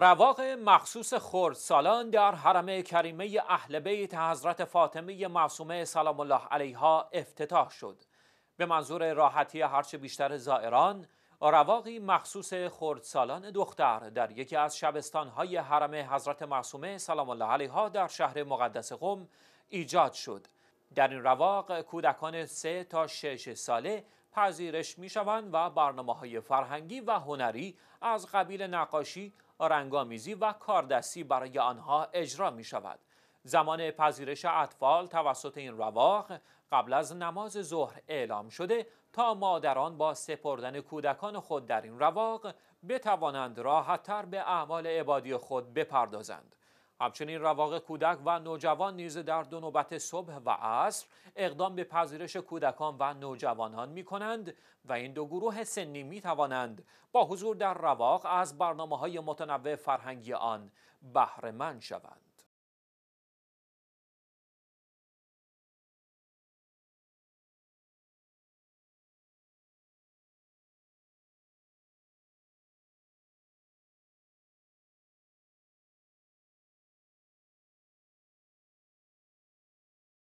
رواق مخصوص سالان در حرم کریمه اهل بیت حضرت فاطمه معصومه سلام الله علیها افتتاح شد به منظور راحتی هرچه بیشتر زائران رواقی مخصوص سالان دختر در یکی از شبستانهای حرم حضرت معصومه سلام الله علیها در شهر مقدس قم ایجاد شد در این رواق کودکان سه تا شش ساله پذیرش می شوند و برنامه های فرهنگی و هنری از قبیل نقاشی، رنگامیزی و کاردستی برای آنها اجرا می شود. زمان پذیرش اطفال توسط این رواق قبل از نماز ظهر اعلام شده تا مادران با سپردن کودکان خود در این رواق بتوانند راحتتر به اعمال عبادی خود بپردازند. همچنین رواق کودک و نوجوان نیز در دو نوبت صبح و عصر اقدام به پذیرش کودکان و نوجوانان می کنند و این دو گروه سنی می توانند با حضور در رواق از برنامه های متنوع فرهنگی آن بهره شوند.